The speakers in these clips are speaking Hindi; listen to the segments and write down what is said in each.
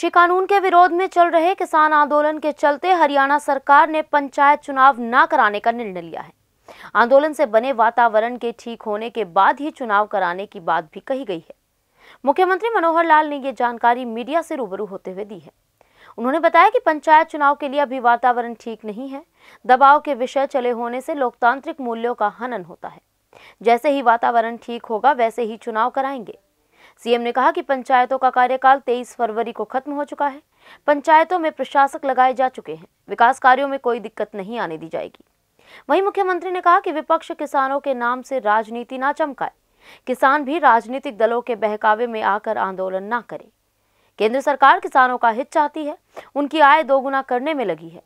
कृषि कानून के विरोध में चल रहे किसान आंदोलन के चलते हरियाणा सरकार ने पंचायत चुनाव न कराने का निर्णय लिया है आंदोलन से बने वातावरण के ठीक होने के बाद ही चुनाव कराने की बात भी कही गई है मुख्यमंत्री मनोहर लाल ने यह जानकारी मीडिया से रूबरू होते हुए दी है उन्होंने बताया कि पंचायत चुनाव के लिए अभी वातावरण ठीक नहीं है दबाव के विषय चले होने से लोकतांत्रिक मूल्यों का हनन होता है जैसे ही वातावरण ठीक होगा वैसे ही चुनाव कराएंगे सीएम ने कहा कि पंचायतों का कार्यकाल 23 फरवरी को खत्म हो चुका है पंचायतों में प्रशासक लगाए जा चुके हैं विकास कार्यों में कोई दिक्कत नहीं आने दी जाएगी वहीं मुख्यमंत्री ने कहा कि विपक्ष किसानों के नाम से राजनीति ना चमकाए किसान भी राजनीतिक दलों के बहकावे में आकर आंदोलन ना करे केंद्र सरकार किसानों का हित चाहती है उनकी आय दोगुना करने में लगी है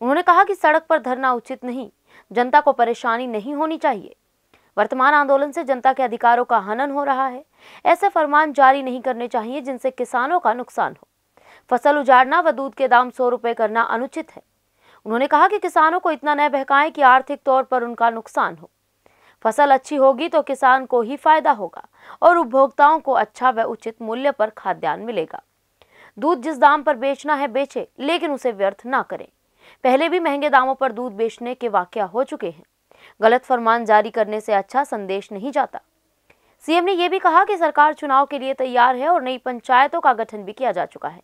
उन्होंने कहा कि सड़क पर धरना उचित नहीं जनता को परेशानी नहीं होनी चाहिए वर्तमान आंदोलन से जनता के अधिकारों का हनन हो रहा है ऐसे फरमान जारी नहीं करने चाहिए जिनसे किसानों का नुकसान हो फसल उजाड़ना व दूध के दाम सौ रुपए करना अनुचित है उन्होंने कहा कि किसानों को इतना न बहकाएं कि आर्थिक तौर पर उनका नुकसान हो फसल अच्छी होगी तो किसान को ही फायदा होगा और उपभोक्ताओं को अच्छा व उचित मूल्य पर खाद्यान्न मिलेगा दूध जिस दाम पर बेचना है बेचे लेकिन उसे व्यर्थ ना करें पहले भी महंगे दामों पर दूध बेचने के वाक्य हो चुके हैं गलत फरमान जारी करने से अच्छा संदेश नहीं जाता सीएम ने यह भी कहा कि सरकार चुनाव के लिए तैयार है और नई पंचायतों का गठन भी किया जा चुका है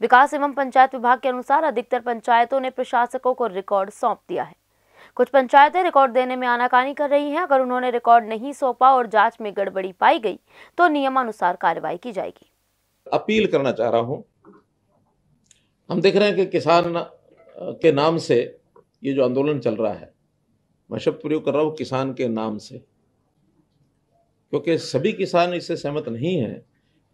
विकास एवं पंचायत विभाग के अनुसार अधिकतर पंचायतों ने प्रशासकों को रिकॉर्ड सौंप दिया है कुछ पंचायतें रिकॉर्ड देने में आनाकानी कर रही हैं अगर उन्होंने रिकॉर्ड नहीं सौंपा और जांच में गड़बड़ी पाई गई तो नियमानुसार कार्रवाई की जाएगी अपील करना चाह रहा हूं हम देख रहे हैं कि किसान के नाम से ये जो आंदोलन चल रहा है मैं शब्द प्रयोग कर रहा हूँ किसान के नाम से क्योंकि सभी किसान इससे सहमत नहीं हैं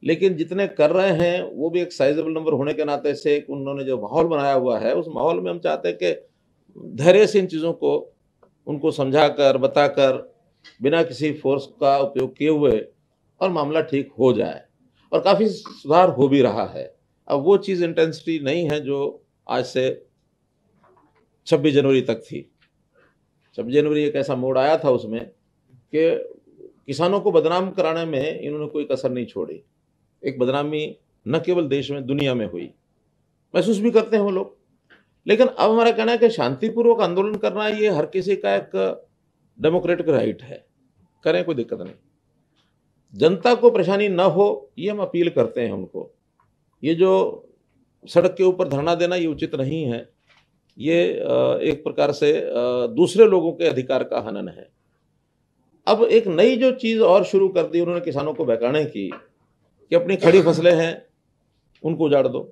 लेकिन जितने कर रहे हैं वो भी एक साइजेबल नंबर होने के नाते से एक उन्होंने जो माहौल बनाया हुआ है उस माहौल में हम चाहते हैं कि धैर्य से इन चीज़ों को उनको समझा कर बता कर बिना किसी फोर्स का उपयोग किए हुए और मामला ठीक हो जाए और काफ़ी सुधार हो भी रहा है अब वो चीज़ इंटेंसिटी नहीं है जो आज से 26 जनवरी तक थी छब्बीस जनवरी एक ऐसा मोड़ आया था उसमें कि किसानों को बदनाम कराने में इन्होंने कोई कसर नहीं छोड़ी एक बदनामी न केवल देश में दुनिया में हुई महसूस भी करते हैं वो लोग लेकिन अब हमारा कहना है कि शांतिपूर्वक आंदोलन करना ये हर किसी का एक डेमोक्रेटिक राइट है करें कोई दिक्कत नहीं जनता को परेशानी न हो ये हम अपील करते हैं उनको ये जो सड़क के ऊपर धरना देना ये उचित नहीं है ये एक प्रकार से दूसरे लोगों के अधिकार का हनन है अब एक नई जो चीज़ और शुरू कर दी उन्होंने किसानों को बहकाने की कि अपनी खड़ी फसलें हैं उनको उजाड़ दो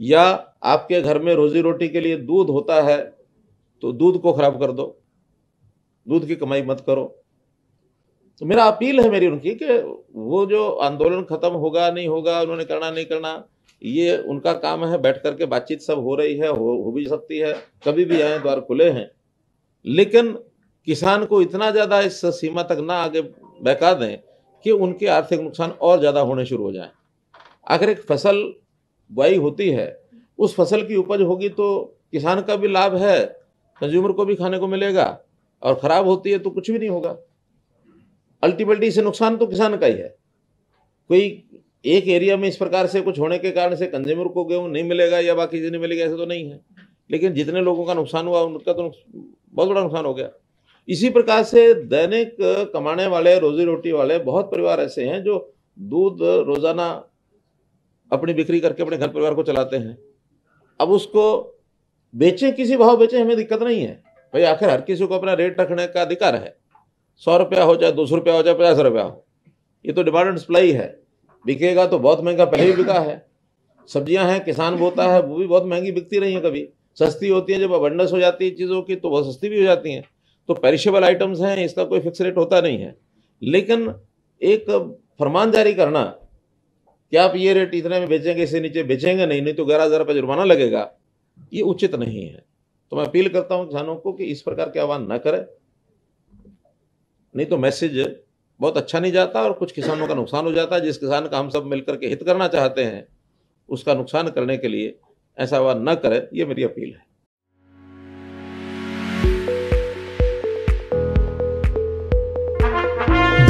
या आपके घर में रोजी रोटी के लिए दूध होता है तो दूध को खराब कर दो दूध की कमाई मत करो तो मेरा अपील है मेरी उनकी कि वो जो आंदोलन खत्म होगा नहीं होगा उन्होंने करना नहीं करना ये उनका काम है बैठ करके बातचीत सब हो रही है हो, हो भी सकती है कभी भी आए द्वार खुले हैं लेकिन किसान को इतना ज़्यादा इस सीमा तक ना आगे बहका दें कि उनके आर्थिक नुकसान और ज़्यादा होने शुरू हो जाए आखिर एक फसल बुआई होती है उस फसल की उपज होगी तो किसान का भी लाभ है कंज्यूमर को भी खाने को मिलेगा और ख़राब होती है तो कुछ भी नहीं होगा अल्टीमेटली इसे नुकसान तो किसान का ही है कोई एक एरिया में इस प्रकार से कुछ होने के कारण से कंज्यूमर को गेहूँ नहीं मिलेगा या बाकी चीज़ें नहीं मिलेगी ऐसा तो नहीं है लेकिन जितने लोगों का नुकसान हुआ उनका तो बहुत बड़ा नुकसान हो गया इसी प्रकार से दैनिक कमाने वाले रोजी रोटी वाले बहुत परिवार ऐसे हैं जो दूध रोज़ाना अपनी बिक्री करके अपने घर परिवार को चलाते हैं अब उसको बेचें किसी भाव बेचें हमें दिक्कत नहीं है भाई आखिर हर किसी को अपना रेट रखने का अधिकार है सौ रुपया हो चाहे दो सौ रुपया हो चाहे पचास रुपया हो ये तो डिमांड एंड सप्लाई है बिकेगा तो बहुत महंगा पहले भी बिका है सब्जियां हैं किसान बोता है वो भी बहुत महंगी बिकती रही हैं कभी सस्ती होती हैं जब अबंडस हो जाती है चीज़ों की तो बहुत सस्ती भी हो जाती हैं तो पेरिशेबल आइटम्स हैं इसका कोई फिक्स रेट होता नहीं है लेकिन एक फरमान जारी करना कि आप ये रेट इतने में बेचेंगे इससे नीचे बेचेंगे नहीं नहीं तो ग्यारह हज़ार रुपये जुर्माना लगेगा ये उचित नहीं है तो मैं अपील करता हूँ किसानों को कि इस प्रकार के आह्वान न करें नहीं तो मैसेज बहुत अच्छा नहीं जाता और कुछ किसानों का नुकसान हो जाता है जिस किसान का हम सब मिलकर के हित करना चाहते हैं उसका नुकसान करने के लिए ऐसा वह न करें ये मेरी अपील है